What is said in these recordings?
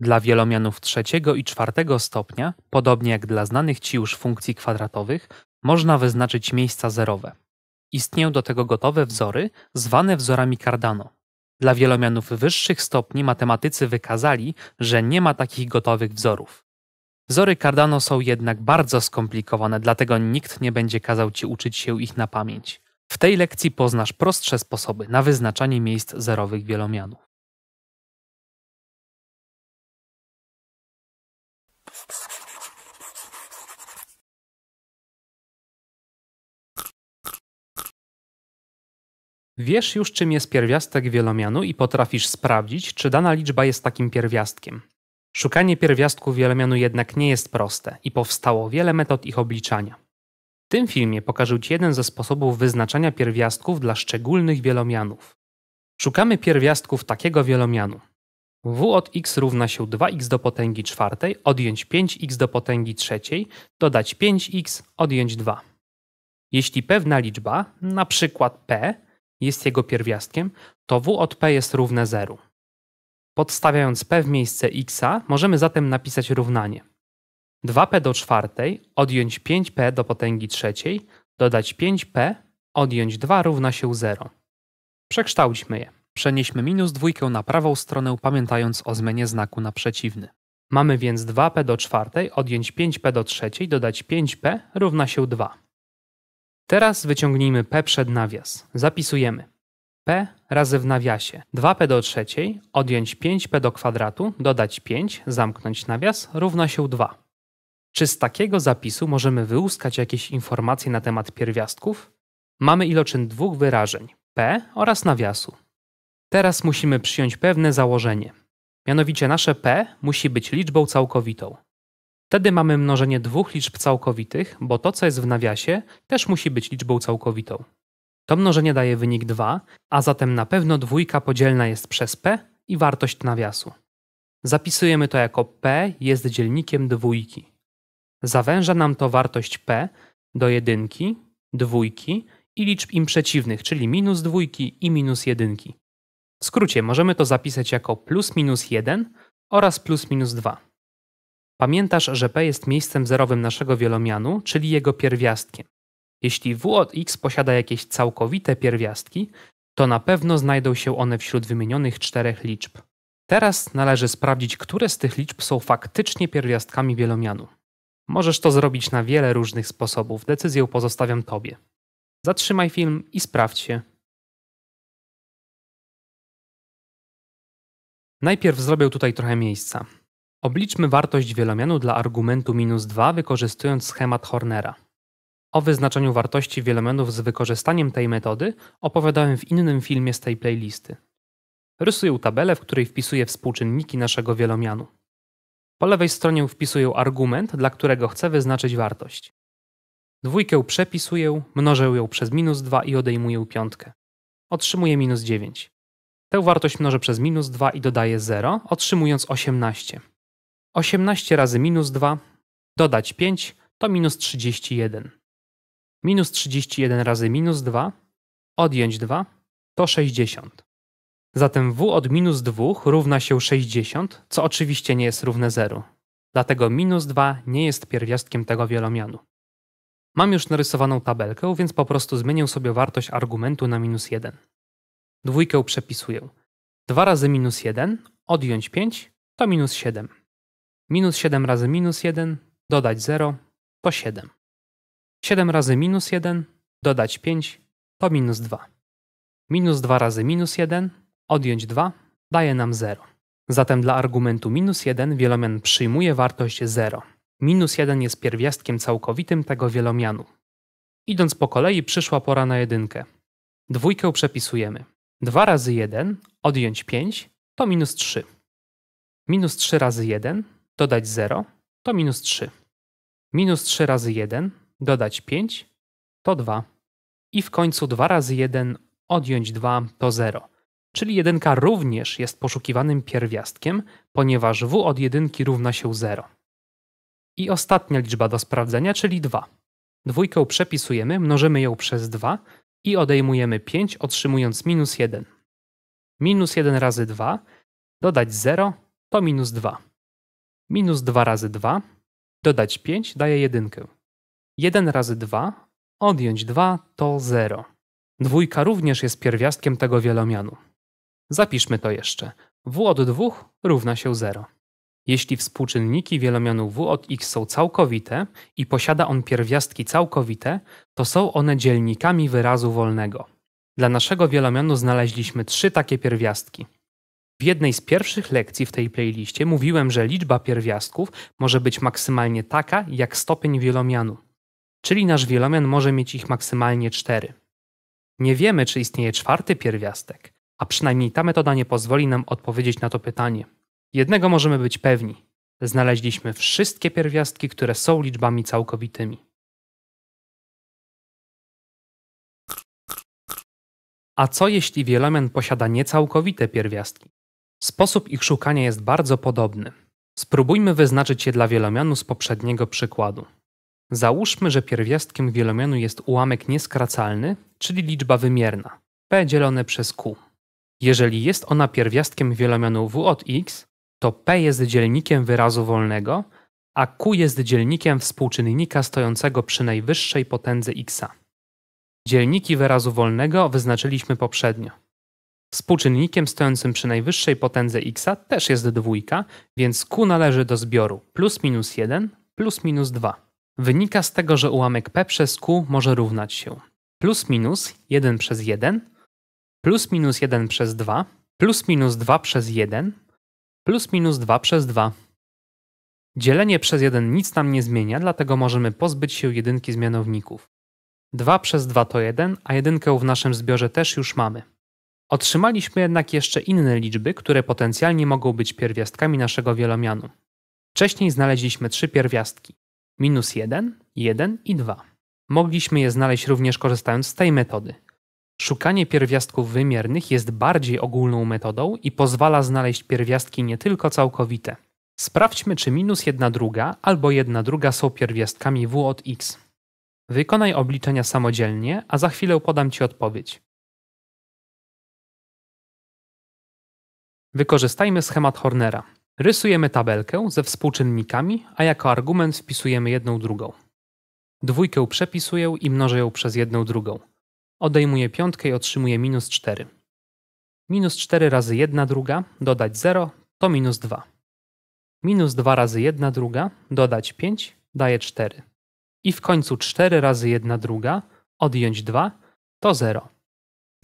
Dla wielomianów trzeciego i czwartego stopnia, podobnie jak dla znanych ci już funkcji kwadratowych, można wyznaczyć miejsca zerowe. Istnieją do tego gotowe wzory, zwane wzorami Cardano. Dla wielomianów wyższych stopni matematycy wykazali, że nie ma takich gotowych wzorów. Wzory Cardano są jednak bardzo skomplikowane, dlatego nikt nie będzie kazał ci uczyć się ich na pamięć. W tej lekcji poznasz prostsze sposoby na wyznaczanie miejsc zerowych wielomianów. Wiesz już, czym jest pierwiastek wielomianu i potrafisz sprawdzić, czy dana liczba jest takim pierwiastkiem. Szukanie pierwiastków wielomianu jednak nie jest proste i powstało wiele metod ich obliczania. W tym filmie pokażę Ci jeden ze sposobów wyznaczania pierwiastków dla szczególnych wielomianów. Szukamy pierwiastków takiego wielomianu. W od x równa się 2x do potęgi czwartej, odjąć 5x do potęgi trzeciej, dodać 5x, odjąć 2. Jeśli pewna liczba, na przykład p, jest jego pierwiastkiem, to w od p jest równe 0. Podstawiając p w miejsce x, możemy zatem napisać równanie. 2p do czwartej odjąć 5p do potęgi trzeciej, dodać 5p, odjąć 2 równa się 0. Przekształćmy je. Przenieśmy minus dwójkę na prawą stronę, pamiętając o zmianie znaku na przeciwny. Mamy więc 2p do czwartej odjąć 5p do trzeciej, dodać 5p równa się 2. Teraz wyciągnijmy P przed nawias. Zapisujemy. P razy w nawiasie 2P do trzeciej, odjąć 5P do kwadratu, dodać 5, zamknąć nawias, równa się 2. Czy z takiego zapisu możemy wyłuskać jakieś informacje na temat pierwiastków? Mamy iloczyn dwóch wyrażeń, P oraz nawiasu. Teraz musimy przyjąć pewne założenie. Mianowicie nasze P musi być liczbą całkowitą. Wtedy mamy mnożenie dwóch liczb całkowitych, bo to, co jest w nawiasie, też musi być liczbą całkowitą. To mnożenie daje wynik 2, a zatem na pewno dwójka podzielna jest przez p i wartość nawiasu. Zapisujemy to jako p jest dzielnikiem dwójki. Zawęża nam to wartość p do jedynki, dwójki i liczb im przeciwnych, czyli minus dwójki i minus jedynki. W skrócie możemy to zapisać jako plus minus 1 oraz plus minus 2. Pamiętasz, że P jest miejscem zerowym naszego wielomianu, czyli jego pierwiastkiem. Jeśli W od X posiada jakieś całkowite pierwiastki, to na pewno znajdą się one wśród wymienionych czterech liczb. Teraz należy sprawdzić, które z tych liczb są faktycznie pierwiastkami wielomianu. Możesz to zrobić na wiele różnych sposobów, decyzję pozostawiam Tobie. Zatrzymaj film i sprawdź się. Najpierw zrobię tutaj trochę miejsca. Obliczmy wartość wielomianu dla argumentu minus 2 wykorzystując schemat Hornera. O wyznaczeniu wartości wielomianów z wykorzystaniem tej metody opowiadałem w innym filmie z tej playlisty. Rysuję tabelę, w której wpisuję współczynniki naszego wielomianu. Po lewej stronie wpisuję argument, dla którego chcę wyznaczyć wartość. Dwójkę przepisuję, mnożę ją przez minus 2 i odejmuję piątkę. Otrzymuję minus 9. Tę wartość mnożę przez minus 2 i dodaję 0, otrzymując 18. 18 razy minus 2, dodać 5 to minus 31. Minus 31 razy minus 2, odjąć 2 to 60. Zatem w od minus 2 równa się 60, co oczywiście nie jest równe 0. Dlatego minus 2 nie jest pierwiastkiem tego wielomianu. Mam już narysowaną tabelkę, więc po prostu zmienię sobie wartość argumentu na minus 1. Dwójkę przepisuję. 2 razy minus 1, odjąć 5 to minus 7. Minus 7 razy minus 1, dodać 0, to 7. 7 razy minus 1, dodać 5, to minus 2. Minus 2 razy minus 1, odjąć 2, daje nam 0. Zatem dla argumentu minus 1 wielomian przyjmuje wartość 0. Minus 1 jest pierwiastkiem całkowitym tego wielomianu. Idąc po kolei przyszła pora na jedynkę. Dwójkę przepisujemy. 2 razy 1 odjąć 5 to minus 3. Minus 3 razy 1 dodać 0 to minus 3. Minus 3 razy 1 dodać 5 to 2. I w końcu 2 razy 1 odjąć 2 to 0. Czyli 1 również jest poszukiwanym pierwiastkiem, ponieważ w od 1 równa się 0. I ostatnia liczba do sprawdzenia, czyli 2. Dwójkę przepisujemy, mnożymy ją przez 2 i odejmujemy 5, otrzymując minus 1. Minus 1 razy 2 dodać 0 to minus 2. Minus 2 razy 2 dodać 5 daje jedynkę. 1 razy 2 odjąć 2 to 0. Dwójka również jest pierwiastkiem tego wielomianu. Zapiszmy to jeszcze. w od 2 równa się 0. Jeśli współczynniki wielomianu w od x są całkowite i posiada on pierwiastki całkowite, to są one dzielnikami wyrazu wolnego. Dla naszego wielomianu znaleźliśmy trzy takie pierwiastki. W jednej z pierwszych lekcji w tej playliście mówiłem, że liczba pierwiastków może być maksymalnie taka jak stopień wielomianu, czyli nasz wielomian może mieć ich maksymalnie cztery. Nie wiemy, czy istnieje czwarty pierwiastek, a przynajmniej ta metoda nie pozwoli nam odpowiedzieć na to pytanie. Jednego możemy być pewni. Znaleźliśmy wszystkie pierwiastki, które są liczbami całkowitymi. A co jeśli wielomian posiada niecałkowite pierwiastki? Sposób ich szukania jest bardzo podobny. Spróbujmy wyznaczyć je dla wielomianu z poprzedniego przykładu. Załóżmy, że pierwiastkiem wielomianu jest ułamek nieskracalny, czyli liczba wymierna, p dzielone przez q. Jeżeli jest ona pierwiastkiem wielomianu w od x, to p jest dzielnikiem wyrazu wolnego, a q jest dzielnikiem współczynnika stojącego przy najwyższej potędze x. Dzielniki wyrazu wolnego wyznaczyliśmy poprzednio. Współczynnikiem stojącym przy najwyższej potędze x też jest dwójka, więc q należy do zbioru plus minus 1 plus minus 2. Wynika z tego, że ułamek p przez q może równać się plus minus 1 przez 1, plus minus 1 przez 2, plus minus 2 przez 1, plus minus 2 przez 2. Dzielenie przez 1 nic nam nie zmienia, dlatego możemy pozbyć się jedynki z mianowników. 2 przez 2 to 1, a jedynkę w naszym zbiorze też już mamy. Otrzymaliśmy jednak jeszcze inne liczby, które potencjalnie mogą być pierwiastkami naszego wielomianu. Wcześniej znaleźliśmy trzy pierwiastki: minus 1, 1 i 2. Mogliśmy je znaleźć również korzystając z tej metody. Szukanie pierwiastków wymiernych jest bardziej ogólną metodą i pozwala znaleźć pierwiastki nie tylko całkowite. Sprawdźmy, czy minus 1 druga albo 1 druga są pierwiastkami w od x. Wykonaj obliczenia samodzielnie, a za chwilę podam Ci odpowiedź. Wykorzystajmy schemat Hornera. Rysujemy tabelkę ze współczynnikami, a jako argument wpisujemy jedną drugą. Dwójkę przepisuję i mnożę ją przez jedną drugą. Odejmuję piątkę i otrzymuję minus 4. Minus 4 razy 1 druga dodać 0 to minus 2. Minus 2 razy 1 druga dodać 5 daje 4. I w końcu 4 razy 1 druga odjąć 2 to 0.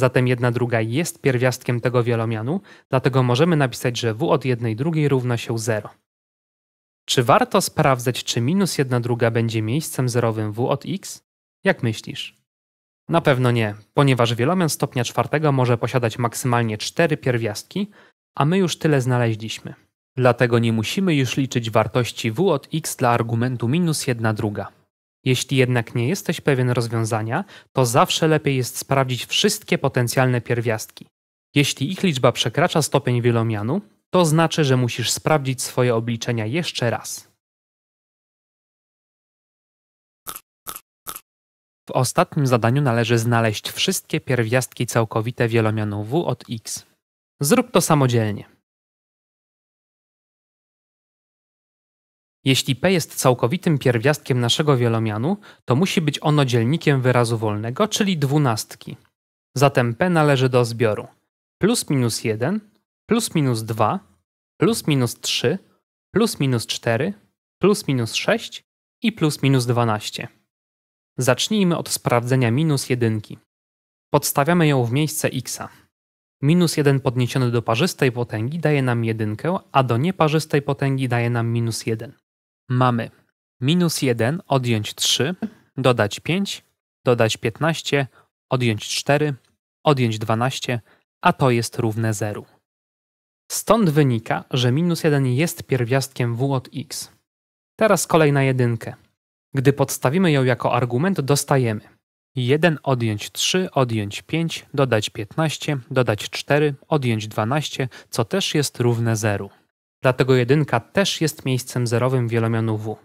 Zatem jedna druga jest pierwiastkiem tego wielomianu, dlatego możemy napisać, że w od jednej drugiej równa się 0. Czy warto sprawdzać, czy minus jedna druga będzie miejscem zerowym w od x? Jak myślisz? Na pewno nie, ponieważ wielomian stopnia czwartego może posiadać maksymalnie 4 pierwiastki, a my już tyle znaleźliśmy. Dlatego nie musimy już liczyć wartości w od x dla argumentu minus jedna druga. Jeśli jednak nie jesteś pewien rozwiązania, to zawsze lepiej jest sprawdzić wszystkie potencjalne pierwiastki. Jeśli ich liczba przekracza stopień wielomianu, to znaczy, że musisz sprawdzić swoje obliczenia jeszcze raz. W ostatnim zadaniu należy znaleźć wszystkie pierwiastki całkowite wielomianu w od x. Zrób to samodzielnie. Jeśli P jest całkowitym pierwiastkiem naszego wielomianu, to musi być ono dzielnikiem wyrazu wolnego, czyli dwunastki. Zatem P należy do zbioru plus minus 1, plus minus 2, plus minus 3, plus minus 4, plus minus 6 i plus minus 12. Zacznijmy od sprawdzenia minus 1. Podstawiamy ją w miejsce x. Minus 1 podniesiony do parzystej potęgi daje nam jedynkę, a do nieparzystej potęgi daje nam minus 1 mamy minus 1, odjąć 3, dodać 5, dodać 15, odjąć 4, odjąć 12, a to jest równe 0. Stąd wynika, że minus 1 jest pierwiastkiem w od x. Teraz kolej na jedynkę. Gdy podstawimy ją jako argument, dostajemy 1 odjąć 3, odjąć 5, dodać 15, dodać 4, odjąć 12, co też jest równe 0 dlatego jedynka też jest miejscem zerowym wielomianu W.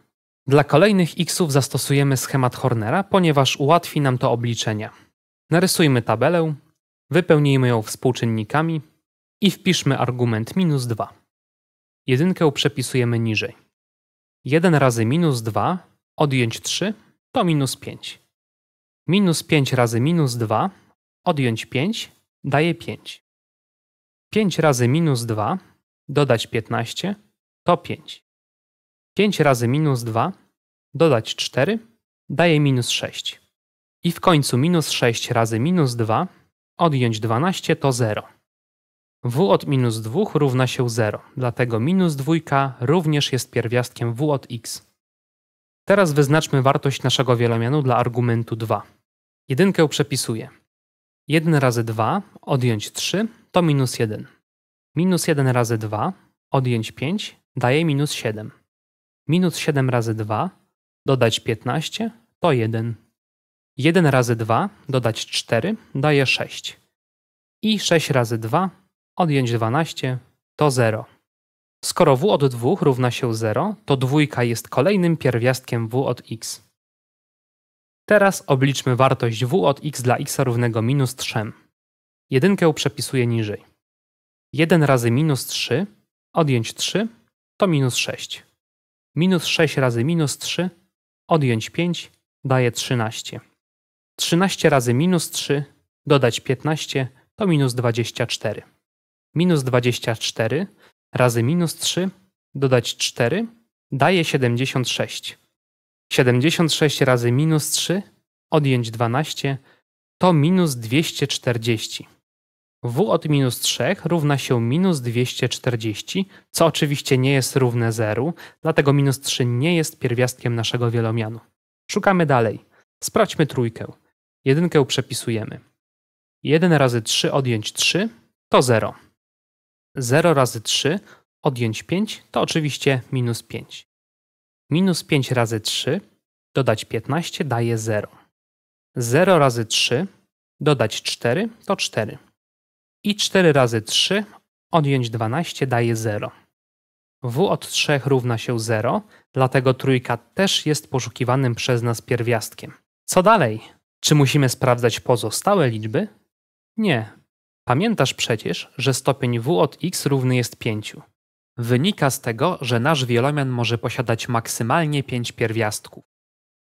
Dla kolejnych xów zastosujemy schemat Hornera, ponieważ ułatwi nam to obliczenia. Narysujmy tabelę, wypełnijmy ją współczynnikami i wpiszmy argument minus 2. Jedynkę przepisujemy niżej. 1 razy minus 2 odjąć 3 to minus 5. Minus 5 razy minus 2 odjąć 5 daje 5. 5 razy minus 2 dodać 15 to 5. 5 razy minus 2 dodać 4 daje minus 6. I w końcu minus 6 razy minus 2 odjąć 12 to 0. w od minus 2 równa się 0, dlatego minus 2 również jest pierwiastkiem w od x. Teraz wyznaczmy wartość naszego wielomianu dla argumentu 2. Jedynkę przepisuję. 1 razy 2 odjąć 3 to minus 1. Minus 1 razy 2, odjąć 5, daje minus 7. Minus 7 razy 2, dodać 15, to 1. 1 razy 2, dodać 4, daje 6. I 6 razy 2, odjąć 12, to 0. Skoro w od 2 równa się 0, to dwójka jest kolejnym pierwiastkiem w od x. Teraz obliczmy wartość w od x dla x równego minus 3. Jedynkę przepisuję niżej. 1 razy minus 3, odjąć 3, to minus 6. Minus 6 razy minus 3, odjąć 5, daje 13. 13 razy minus 3, dodać 15, to minus 24. Minus 24 razy minus 3, dodać 4, daje 76. 76 razy minus 3, odjąć 12, to minus 240 w od minus 3 równa się minus 240, co oczywiście nie jest równe 0, dlatego minus 3 nie jest pierwiastkiem naszego wielomianu. Szukamy dalej. Sprawdźmy trójkę. Jedynkę przepisujemy. 1 razy 3 odjąć 3 to 0. 0 razy 3 odjąć 5 to oczywiście minus 5. Minus 5 razy 3 dodać 15 daje 0. 0 razy 3 dodać 4 to 4 i 4 razy 3 odjąć 12 daje 0. W od 3 równa się 0, dlatego trójka też jest poszukiwanym przez nas pierwiastkiem. Co dalej? Czy musimy sprawdzać pozostałe liczby? Nie. Pamiętasz przecież, że stopień w od x równy jest 5. Wynika z tego, że nasz wielomian może posiadać maksymalnie 5 pierwiastków.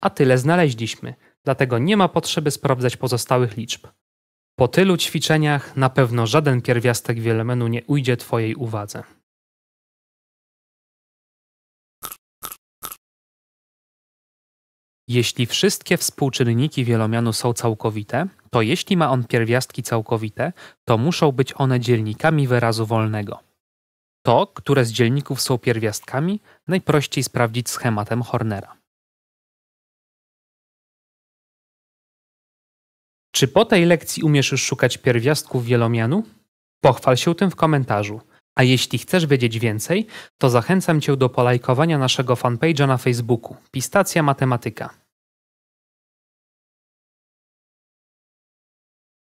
A tyle znaleźliśmy, dlatego nie ma potrzeby sprawdzać pozostałych liczb. Po tylu ćwiczeniach na pewno żaden pierwiastek wielemenu nie ujdzie Twojej uwadze. Jeśli wszystkie współczynniki wielomianu są całkowite, to jeśli ma on pierwiastki całkowite, to muszą być one dzielnikami wyrazu wolnego. To, które z dzielników są pierwiastkami, najprościej sprawdzić schematem Hornera. Czy po tej lekcji umiesz już szukać pierwiastków wielomianu? Pochwal się tym w komentarzu. A jeśli chcesz wiedzieć więcej, to zachęcam Cię do polajkowania naszego fanpage'a na Facebooku Pistacja Matematyka.